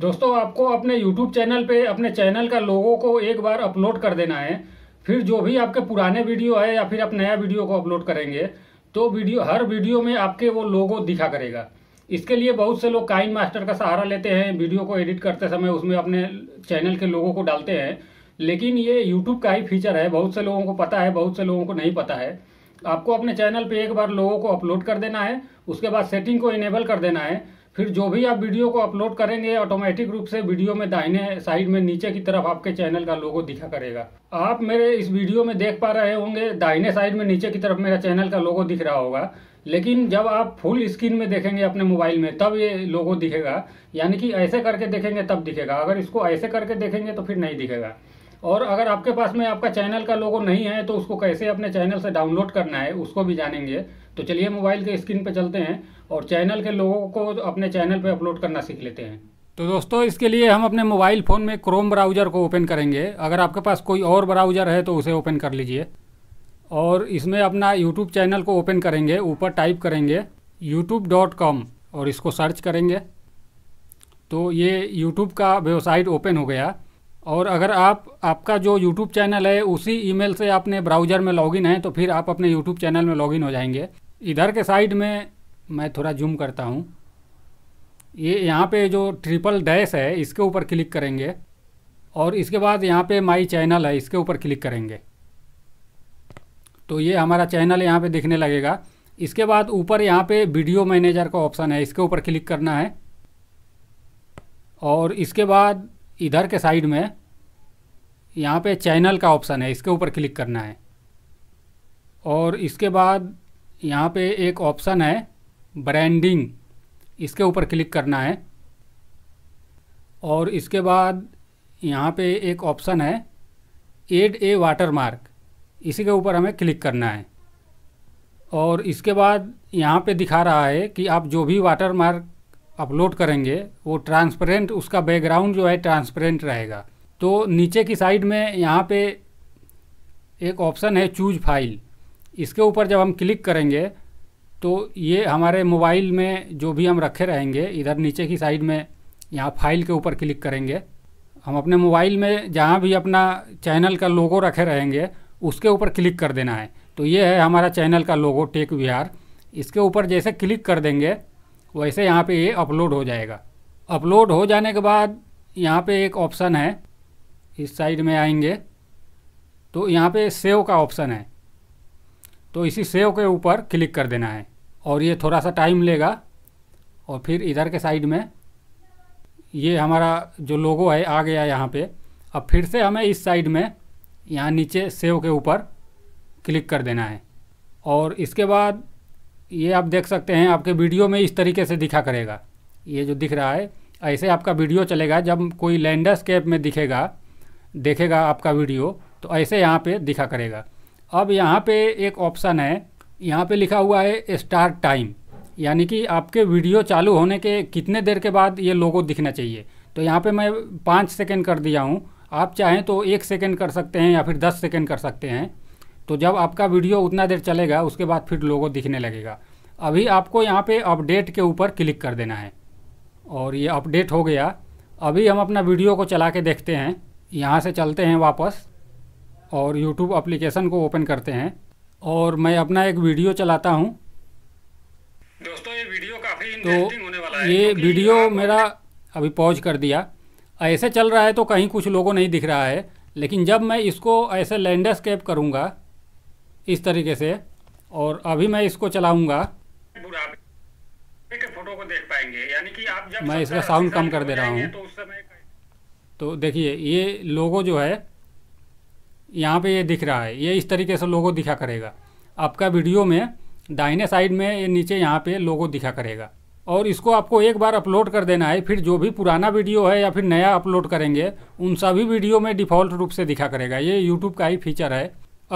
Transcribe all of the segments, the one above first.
दोस्तों आपको अपने YouTube चैनल पे अपने चैनल का लोगो को एक बार अपलोड कर देना है फिर जो भी आपके पुराने वीडियो है या फिर आप नया वीडियो को अपलोड करेंगे तो वीडियो हर वीडियो में आपके वो लोगो दिखा करेगा इसके लिए बहुत से लोग काइन मास्टर का सहारा लेते हैं वीडियो को एडिट करते समय उसमें अपने चैनल के लोगों को डालते हैं लेकिन ये यूट्यूब का ही फीचर है बहुत से लोगों को पता है बहुत से लोगों को नहीं पता है आपको अपने चैनल पे एक बार लोगों को अपलोड कर देना है उसके बाद सेटिंग को इनेबल कर देना है फिर जो भी आप वीडियो को अपलोड करेंगे ऑटोमेटिक रूप से वीडियो में दाहिने साइड में नीचे की तरफ आपके चैनल का लोगो दिखा करेगा आप मेरे इस वीडियो में देख पा रहे होंगे दाहिने साइड में नीचे की तरफ मेरा चैनल का लोगो दिख रहा होगा लेकिन जब आप फुल स्क्रीन में देखेंगे अपने मोबाइल में तब ये लोगो दिखेगा यानी कि ऐसे करके देखेंगे तब दिखेगा अगर इसको ऐसे करके देखेंगे तो फिर नहीं दिखेगा और अगर आपके पास में आपका चैनल का लोगो नहीं है तो उसको कैसे अपने चैनल से डाउनलोड करना है उसको भी जानेंगे तो चलिए मोबाइल के स्क्रीन पर चलते हैं और चैनल के लोगों को अपने चैनल पे अपलोड करना सीख लेते हैं तो दोस्तों इसके लिए हम अपने मोबाइल फ़ोन में क्रोम ब्राउज़र को ओपन करेंगे अगर आपके पास कोई और ब्राउज़र है तो उसे ओपन कर लीजिए और इसमें अपना यूट्यूब चैनल को ओपन करेंगे ऊपर टाइप करेंगे यूट्यूब और इसको सर्च करेंगे तो ये यूट्यूब का वेबसाइट ओपन हो गया और अगर आप आपका जो यूट्यूब चैनल है उसी ईमेल से आपने ब्राउज़र में लॉगिन है तो फिर आप अपने यूट्यूब चैनल में लॉगिन हो जाएंगे इधर के साइड में मैं थोड़ा जूम करता हूँ ये यहाँ पे जो ट्रिपल डैश है इसके ऊपर क्लिक करेंगे और इसके बाद यहाँ पे माई चैनल है इसके ऊपर क्लिक करेंगे तो ये हमारा चैनल यहाँ पे दिखने लगेगा इसके बाद ऊपर यहाँ पे वीडियो मैनेजर का ऑप्शन है इसके ऊपर क्लिक करना है और इसके बाद इधर के साइड में यहाँ पे चैनल का ऑप्शन है इसके ऊपर क्लिक करना है और इसके बाद यहाँ पे एक ऑप्शन है ब्रांडिंग इसके ऊपर क्लिक करना है और इसके बाद यहाँ पे एक ऑप्शन है एड ए वाटर मार्क इसी के ऊपर हमें क्लिक करना है और इसके बाद यहाँ पे दिखा रहा है कि आप जो भी वाटर मार्क अपलोड करेंगे वो ट्रांसपेरेंट उसका बैकग्राउंड जो है ट्रांसपेरेंट रहेगा तो नीचे की साइड में यहाँ पे एक ऑप्शन है चूज फाइल इसके ऊपर जब हम क्लिक करेंगे तो ये हमारे मोबाइल में जो भी हम रखे रहेंगे इधर नीचे की साइड में यहाँ फाइल के ऊपर क्लिक करेंगे हम अपने मोबाइल में जहाँ भी अपना चैनल का लोगो रखे रहेंगे उसके ऊपर क्लिक कर देना है तो ये है हमारा चैनल का लोगो टेक विहार इसके ऊपर जैसे क्लिक कर देंगे वैसे यहाँ पे ये अपलोड हो जाएगा अपलोड हो जाने के बाद यहाँ पे एक ऑप्शन है इस साइड में आएंगे तो यहाँ पे सेव का ऑप्शन है तो इसी सेव के ऊपर क्लिक कर देना है और ये थोड़ा सा टाइम लेगा और फिर इधर के साइड में ये हमारा जो लोगो है आ गया यहाँ पे अब फिर से हमें इस साइड में यहाँ नीचे सेव के ऊपर क्लिक कर देना है और इसके बाद ये आप देख सकते हैं आपके वीडियो में इस तरीके से दिखा करेगा ये जो दिख रहा है ऐसे आपका वीडियो चलेगा जब कोई लैंडस्केप में दिखेगा देखेगा आपका वीडियो तो ऐसे यहाँ पे दिखा करेगा अब यहाँ पे एक ऑप्शन है यहाँ पे लिखा हुआ है स्टार्ट टाइम यानी कि आपके वीडियो चालू होने के कितने देर के बाद ये लोगों दिखना चाहिए तो यहाँ पे मैं पाँच सेकेंड कर दिया हूँ आप चाहें तो एक सेकेंड कर सकते हैं या फिर दस सेकेंड कर सकते हैं तो जब आपका वीडियो उतना देर चलेगा उसके बाद फिर लोगों दिखने लगेगा अभी आपको यहाँ पर अपडेट के ऊपर क्लिक कर देना है और ये अपडेट हो गया अभी हम अपना वीडियो को चला के देखते हैं यहाँ से चलते हैं वापस और यूट्यूब एप्लीकेशन को ओपन करते हैं और मैं अपना एक वीडियो चलाता हूँ दोस्तों ये वीडियो काफ़ी तो होने वाला है ये वीडियो मेरा अभी पॉज कर दिया ऐसे चल रहा है तो कहीं कुछ लोगों नहीं दिख रहा है लेकिन जब मैं इसको ऐसे लैंडस्केप करूँगा इस तरीके से और अभी मैं इसको चलाऊँगा फोटो को देख पाएंगे यानी कि आप जब मैं इसका साउंड कम कर दे रहा हूँ तो, तो देखिए ये लोगो जो है यहाँ पे ये दिख रहा है ये इस तरीके से लोगो दिखा करेगा आपका वीडियो में दाहिने साइड में ये नीचे यहाँ पे लोगो दिखा करेगा और इसको आपको एक बार अपलोड कर देना है फिर जो भी पुराना वीडियो है या फिर नया अपलोड करेंगे उन सभी वीडियो में डिफ़ॉल्ट रूप से दिखा करेगा ये यूट्यूब का ही फीचर है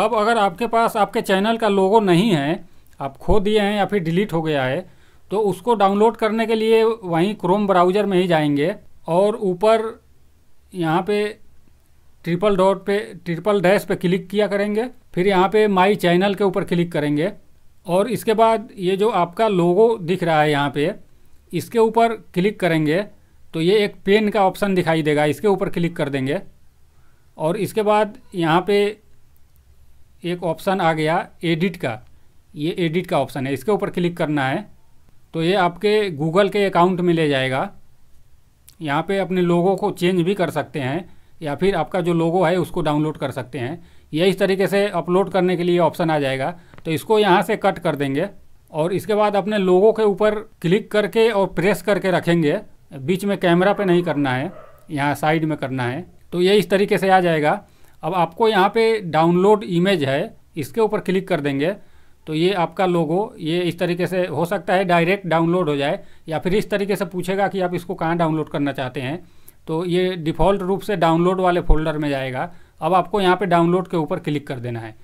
अब अगर आपके पास आपके चैनल का लोगो नहीं है आप खो दिए हैं या फिर डिलीट हो गया है तो उसको डाउनलोड करने के लिए वहीं क्रोम ब्राउज़र में ही जाएंगे और ऊपर यहाँ पे ट्रिपल डॉट पे ट्रिपल डैश पे क्लिक किया करेंगे फिर यहाँ पे माई चैनल के ऊपर क्लिक करेंगे और इसके बाद ये जो आपका लोगो दिख रहा है यहाँ पे इसके ऊपर क्लिक करेंगे तो ये एक पेन का ऑप्शन दिखाई देगा इसके ऊपर क्लिक कर देंगे और इसके बाद यहाँ पे एक ऑप्शन आ गया एडिट का ये एडिट का ऑप्शन है इसके ऊपर क्लिक करना है तो ये आपके गूगल के अकाउंट में ले जाएगा यहाँ पे अपने लोगों को चेंज भी कर सकते हैं या फिर आपका जो लोगो है उसको डाउनलोड कर सकते हैं ये इस तरीके से अपलोड करने के लिए ऑप्शन आ जाएगा तो इसको यहाँ से कट कर देंगे और इसके बाद अपने लोगों के ऊपर क्लिक करके और प्रेस करके रखेंगे बीच में कैमरा पे नहीं करना है यहाँ साइड में करना है तो ये इस तरीके से आ जाएगा अब आपको यहाँ पे डाउनलोड इमेज है इसके ऊपर क्लिक कर देंगे तो ये आपका लोगो ये इस तरीके से हो सकता है डायरेक्ट डाउनलोड हो जाए या फिर इस तरीके से पूछेगा कि आप इसको कहाँ डाउनलोड करना चाहते हैं तो ये डिफ़ॉल्ट रूप से डाउनलोड वाले फोल्डर में जाएगा अब आपको यहाँ पे डाउनलोड के ऊपर क्लिक कर देना है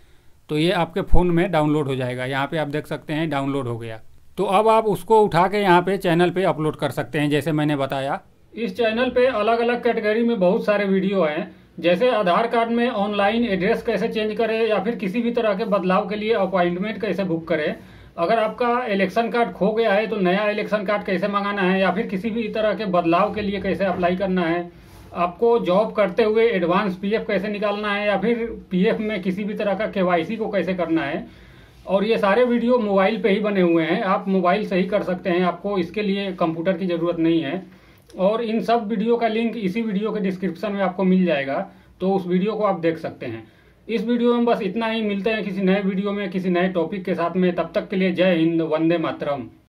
तो ये आपके फ़ोन में डाउनलोड हो जाएगा यहाँ पे आप देख सकते हैं डाउनलोड हो गया तो अब आप उसको उठा के यहाँ पे चैनल पे अपलोड कर सकते हैं जैसे मैंने बताया इस चैनल पे अलग अलग कैटेगरी में बहुत सारे वीडियो हैं जैसे आधार कार्ड में ऑनलाइन एड्रेस कैसे चेंज करें या फिर किसी भी तरह के बदलाव के लिए अपॉइंटमेंट कैसे बुक करें अगर आपका इलेक्शन कार्ड खो गया है तो नया इलेक्शन कार्ड कैसे मंगाना है या फिर किसी भी तरह के बदलाव के लिए कैसे अप्लाई करना है आपको जॉब करते हुए एडवांस पीएफ कैसे निकालना है या फिर पीएफ में किसी भी तरह का केवाईसी को कैसे करना है और ये सारे वीडियो मोबाइल पे ही बने हुए हैं आप मोबाइल से ही कर सकते हैं आपको इसके लिए कंप्यूटर की ज़रूरत नहीं है और इन सब वीडियो का लिंक इसी वीडियो के डिस्क्रिप्शन में आपको मिल जाएगा तो उस वीडियो को आप देख सकते हैं इस वीडियो में बस इतना ही मिलते हैं किसी नए वीडियो में किसी नए टॉपिक के साथ में तब तक के लिए जय हिंद वंदे मातरम